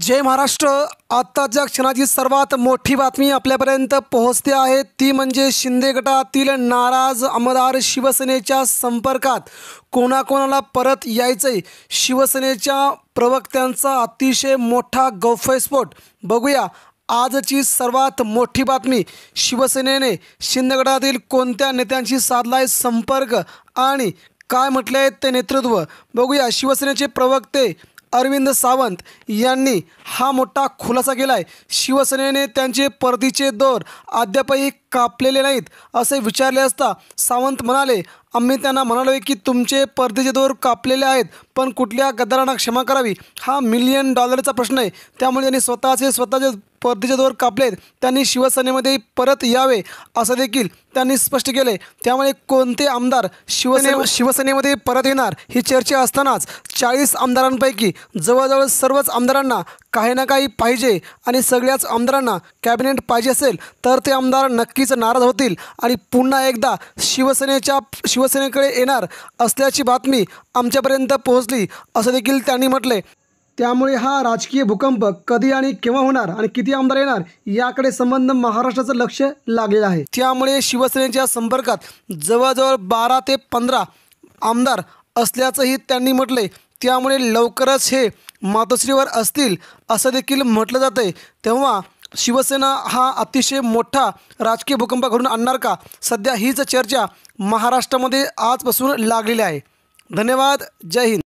जय महाराष्ट्र आत्ताच्या क्षणाची सर्वात मोठी बातमी आपल्यापर्यंत पोहोचते आहे ती म्हणजे शिंदे गटातील नाराज आमदार शिवसेनेच्या संपर्कात कोणाकोणाला परत यायचं शिवसेनेच्या प्रवक्त्यांचा अतिशय मोठा गौफस्फोट बघूया आजची सर्वात मोठी बातमी शिवसेनेने गटातील कोणत्या नेत्यांशी साधलाय संपर्क आणि काय म्हटले आहे ते नेतृत्व बघूया शिवसेनेचे प्रवक्ते अरविंद सावंत यांनी हा मोठा खुलासा केला आहे शिवसेनेने त्यांचे परतीचे दौर अद्यापही कापलेले नाहीत असे विचारले असता सावंत म्हणाले आम्ही त्यांना म्हणालोय की तुमचे परदेचे दोर कापलेले आहेत पण कुठल्या गदारांना क्षमा करावी हा मिलियन डॉलरचा प्रश्न आहे त्यामुळे त्यांनी स्वतःचे स्वतःचे परदेचे दोर कापलेत त्यांनी शिवसेनेमध्ये परत यावे असं देखील त्यांनी स्पष्ट केले त्यामुळे कोणते आमदार शिवसेने शिवसेनेमध्ये परत येणार ही चर्चा असतानाच चाळीस आमदारांपैकी जवळजवळ सर्वच आमदारांना काही ना काही पाहिजे आणि सगळ्याच आमदारांना कॅबिनेट पाहिजे असेल तर ते आमदार नक्कीच नाराज होतील आणि पुन्हा एकदा शिवसेनेच्या शिवसेनेकडे येणार असल्याची बातमी आमच्यापर्यंत पोहोचली असं देखील त्यांनी म्हटले त्यामुळे हा राजकीय भूकंप कधी आणि केव्हा होणार आणि किती आमदार येणार याकडे संबंध महाराष्ट्राचं लक्ष लागलेलं आहे त्यामुळे शिवसेनेच्या संपर्कात जवळजवळ बारा ते पंधरा आमदार असल्याचंही त्यांनी म्हटले त्यामुळे लवकरच हे मातोश्रीवर असतील असं देखील म्हटलं जातं आहे तेव्हा शिवसेना हा अतिशय मोठा राजकीय भूकंप घडून आणणार का सध्या हीच चर्चा महाराष्ट्रामध्ये आजपासून लागलेली आहे धन्यवाद जय हिंद